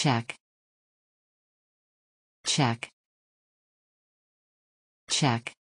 Check. Check. Check.